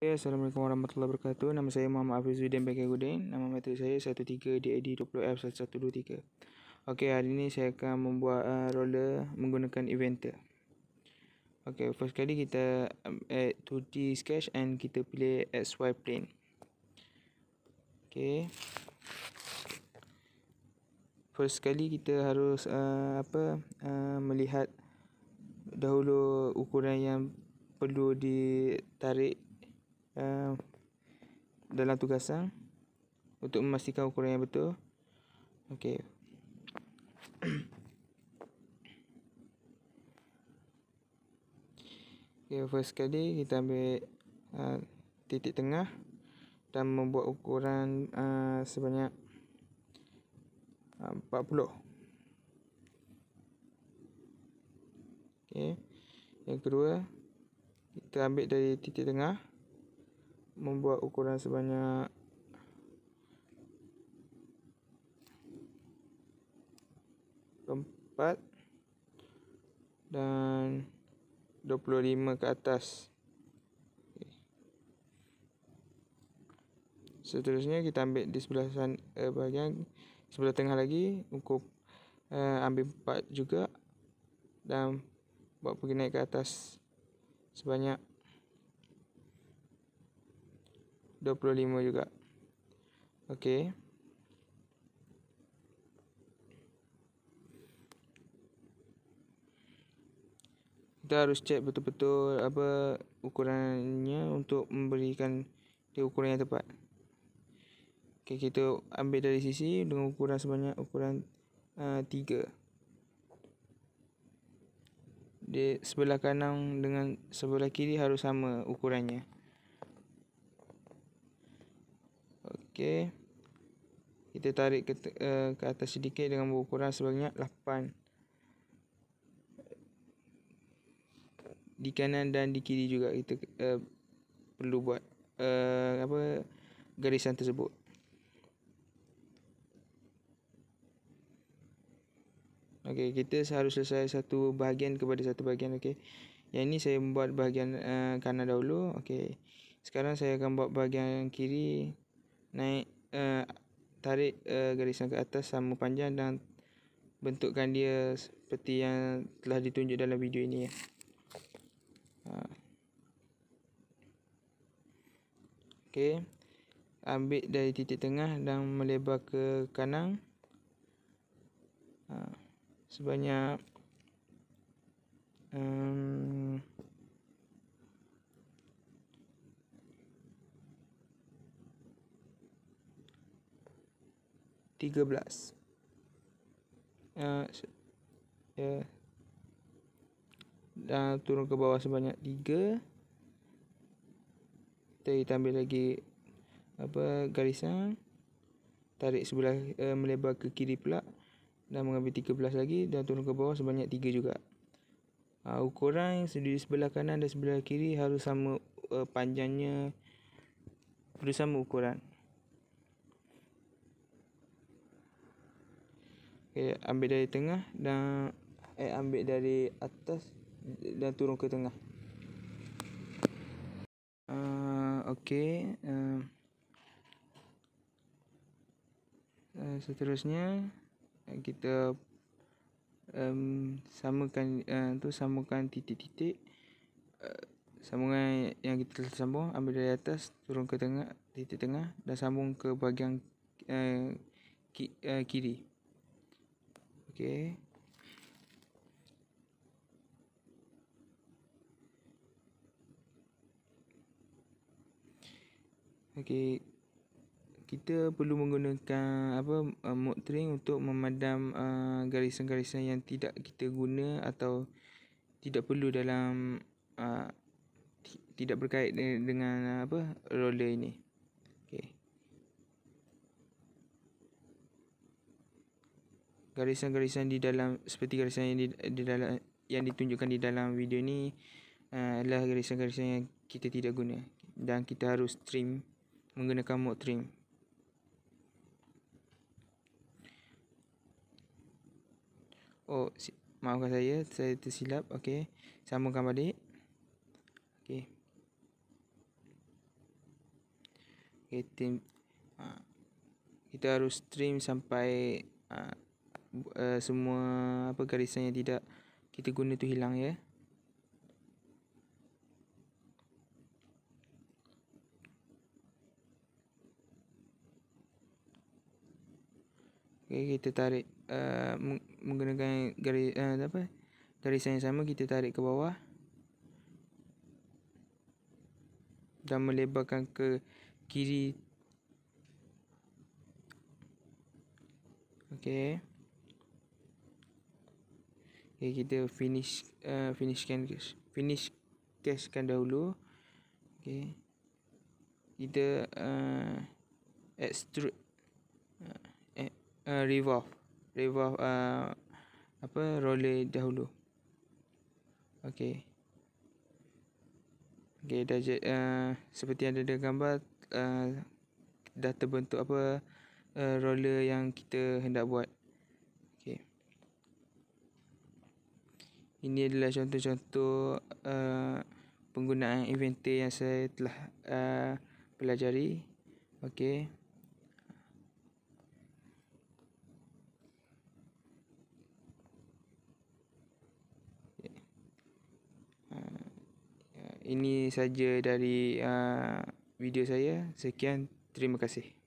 Okay, Assalamualaikum warahmatullahi wabarakatuh. Nama saya Muhammad Hafiz Widen Gudin. Nama metode saya 13 DAD 20F123. Okey, hari ini saya akan membuat uh, roller menggunakan eventer. Okey, first kali kita eh, add 2D sketch and kita pilih XY plane. Okey. First kali kita harus uh, apa uh, melihat dahulu ukuran yang perlu ditarik dalam tugasan untuk memastikan ukuran yang betul. Okey. okey, first sekali kita ambil uh, titik tengah dan membuat ukuran uh, sebanyak uh, 40. Okey. Yang kedua kita ambil dari titik tengah membuat ukuran sebanyak 4 dan 25 ke atas seterusnya kita ambil di sebelah sana, eh, bahagian sebelah tengah lagi ukur eh, ambil empat juga dan buat pergi naik ke atas sebanyak 25 juga. Okey. Kita harus check betul-betul apa ukurannya untuk memberikan dia ukuran yang tepat. Okey, kita ambil dari sisi dengan ukuran sebanyak ukuran uh, 3. Di sebelah kanan dengan sebelah kiri harus sama ukurannya. Okey. Kita tarik ke, uh, ke atas sedikit dengan berukuran sebanyak 8. Di kanan dan di kiri juga kita uh, perlu buat uh, apa garisan tersebut. Okey, kita harus selesai satu bahagian kepada satu bahagian okey. Yang ini saya buat bahagian uh, kanan dahulu. Okey. Sekarang saya akan buat bahagian kiri naik uh, tarik uh, eh, garis ke atas sama panjang dan bentukkan dia seperti yang telah ditunjuk dalam video ini ya. Uh. Okey. Ambil dari titik tengah dan melebar ke kanan. Uh, sebanyak tiga belas, ya, ya. dan turun ke bawah sebanyak tiga, kita tambah lagi apa garisan tarik sebelah uh, melebar ke kiri pula dan mengambil tiga belas lagi dan turun ke bawah sebanyak tiga juga uh, ukuran di sebelah kanan dan sebelah kiri harus sama uh, panjangnya harus sama ukuran okay, ambil dari tengah dan eh ambil dari atas dan turun ke tengah. Uh, ah, okay. Uh, ah. uh, ah, seterusnya kita um, samakan uh, tu samakan titik-titik uh, sambungan yang kita telah sambung ambil dari atas turun ke tengah titik tengah dan sambung ke bahagian uh, ki, uh, kiri. Okay. Okay. Kita perlu menggunakan apa uh, mode string untuk memadam uh, garisan-garisan uh, yang tidak kita guna atau tidak perlu dalam uh, tidak berkait dengan, dengan apa roller ini. Okay. garisan-garisan di dalam seperti garisan yang di, di dalam yang ditunjukkan di dalam video ni uh, adalah garisan-garisan yang kita tidak guna dan kita harus trim menggunakan mode trim Oh, si maafkan saya, saya tersilap. Okey, sambungkan balik. Okey. Okay, tim ah, kita harus trim sampai ha, uh, semua apa garisan yang tidak kita guna tu hilang ya. Okay, kita tarik uh, menggunakan garis uh, eh, apa garisan yang sama kita tarik ke bawah dan melebarkan ke kiri okey okay, ya, kita finish uh, finishkan finish cashkan dahulu okey kita uh, eh, extrude uh, uh, eh, revolve revolve uh, apa roller dahulu okey okey dah uh, seperti yang ada di gambar uh, dah terbentuk apa uh, roller yang kita hendak buat Ini adalah contoh-contoh uh, penggunaan inventor yang saya telah uh, pelajari. Okey. Eh, ini saja dari uh, video saya. Sekian, terima kasih.